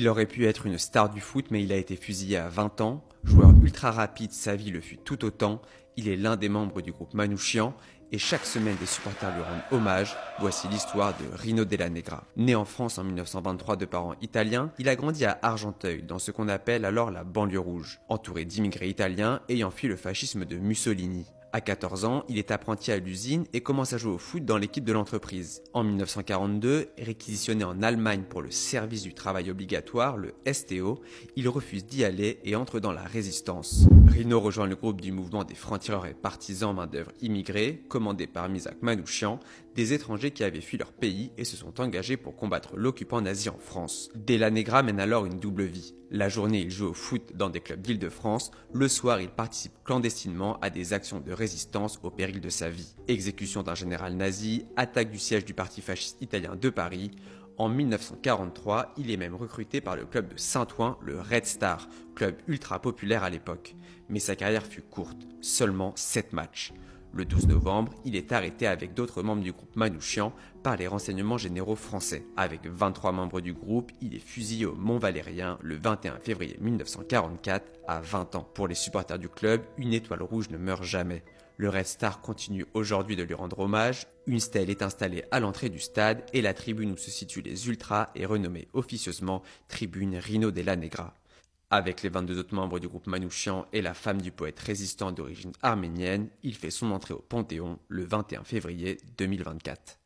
Il aurait pu être une star du foot, mais il a été fusillé à 20 ans. Joueur ultra rapide, sa vie le fut tout autant. Il est l'un des membres du groupe Manouchian et chaque semaine des supporters lui rendent hommage. Voici l'histoire de Rino Della Negra. Né en France en 1923 de parents italiens, il a grandi à Argenteuil, dans ce qu'on appelle alors la banlieue rouge, entouré d'immigrés italiens ayant fui le fascisme de Mussolini. À 14 ans, il est apprenti à l'usine et commence à jouer au foot dans l'équipe de l'entreprise. En 1942, réquisitionné en Allemagne pour le service du travail obligatoire, le STO, il refuse d'y aller et entre dans la résistance. Rino rejoint le groupe du mouvement des francs et partisans main-d'œuvre immigrée, commandé par Misak Manouchian, des étrangers qui avaient fui leur pays et se sont engagés pour combattre l'occupant nazi en France. Delanegra Negra mène alors une double vie. La journée, il joue au foot dans des clubs d'Île-de-France, le soir, il participe clandestinement à des actions de résistance au péril de sa vie. Exécution d'un général nazi, attaque du siège du parti fasciste italien de Paris, en 1943, il est même recruté par le club de Saint-Ouen, le Red Star, club ultra populaire à l'époque. Mais sa carrière fut courte, seulement 7 matchs. Le 12 novembre, il est arrêté avec d'autres membres du groupe Manouchian par les renseignements généraux français. Avec 23 membres du groupe, il est fusillé au Mont-Valérien le 21 février 1944 à 20 ans. Pour les supporters du club, une étoile rouge ne meurt jamais. Le Red Star continue aujourd'hui de lui rendre hommage. Une stèle est installée à l'entrée du stade et la tribune où se situent les Ultras est renommée officieusement Tribune Rino della Negra. Avec les 22 autres membres du groupe Manouchian et la femme du poète résistant d'origine arménienne, il fait son entrée au Panthéon le 21 février 2024.